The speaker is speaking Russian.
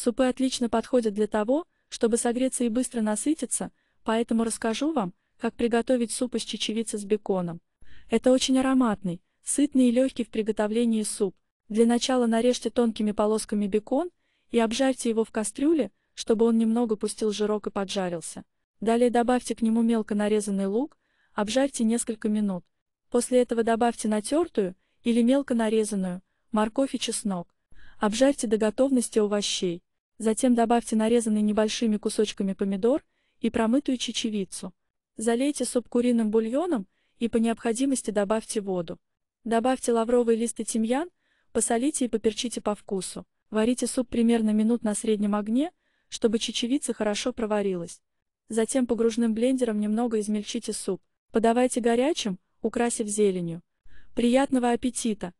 Супы отлично подходят для того, чтобы согреться и быстро насытиться, поэтому расскажу вам, как приготовить суп из чечевицы с беконом. Это очень ароматный, сытный и легкий в приготовлении суп. Для начала нарежьте тонкими полосками бекон и обжарьте его в кастрюле, чтобы он немного пустил жирок и поджарился. Далее добавьте к нему мелко нарезанный лук, обжарьте несколько минут. После этого добавьте натертую или мелко нарезанную морковь и чеснок. Обжарьте до готовности овощей. Затем добавьте нарезанный небольшими кусочками помидор и промытую чечевицу. Залейте суп куриным бульоном и по необходимости добавьте воду. Добавьте лавровые листы, тимьян, посолите и поперчите по вкусу. Варите суп примерно минут на среднем огне, чтобы чечевица хорошо проварилась. Затем погружным блендером немного измельчите суп. Подавайте горячим, украсив зеленью. Приятного аппетита!